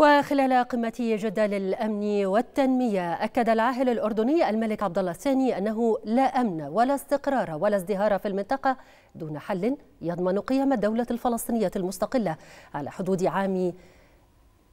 وخلال قمة جدال الأمن والتنمية أكد العاهل الأردني الملك عبد الله الثاني أنه لا أمن ولا استقرار ولا ازدهار في المنطقة دون حل يضمن قيام الدولة الفلسطينية المستقلة على حدود عام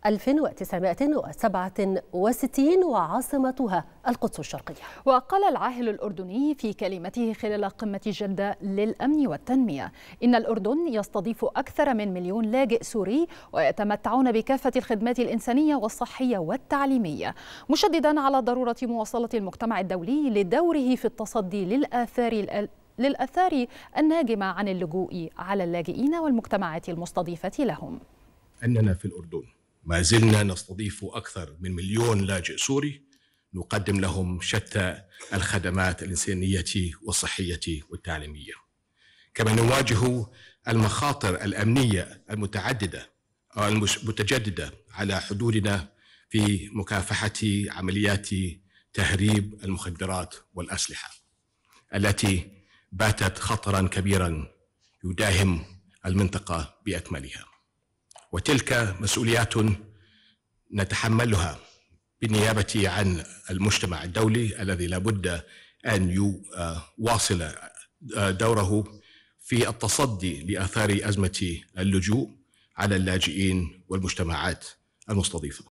1967 وعاصمتها القدس الشرقية وقال العاهل الأردني في كلمته خلال قمة جدة للأمن والتنمية إن الأردن يستضيف أكثر من مليون لاجئ سوري ويتمتعون بكافة الخدمات الإنسانية والصحية والتعليمية مشددا على ضرورة مواصلة المجتمع الدولي لدوره في التصدي للآثار الأل... للآثار الناجمة عن اللجوء على اللاجئين والمجتمعات المستضيفة لهم أننا في الأردن ما زلنا نستضيف أكثر من مليون لاجئ سوري نقدم لهم شتى الخدمات الإنسانية والصحية والتعليمية كما نواجه المخاطر الأمنية المتعددة أو المتجددة على حدودنا في مكافحة عمليات تهريب المخدرات والأسلحة التي باتت خطرا كبيرا يداهم المنطقة بأكملها وتلك مسؤوليات نتحملها بالنيابة عن المجتمع الدولي الذي لابد أن يواصل آه، دوره في التصدي لآثار أزمة اللجوء على اللاجئين والمجتمعات المستضيفة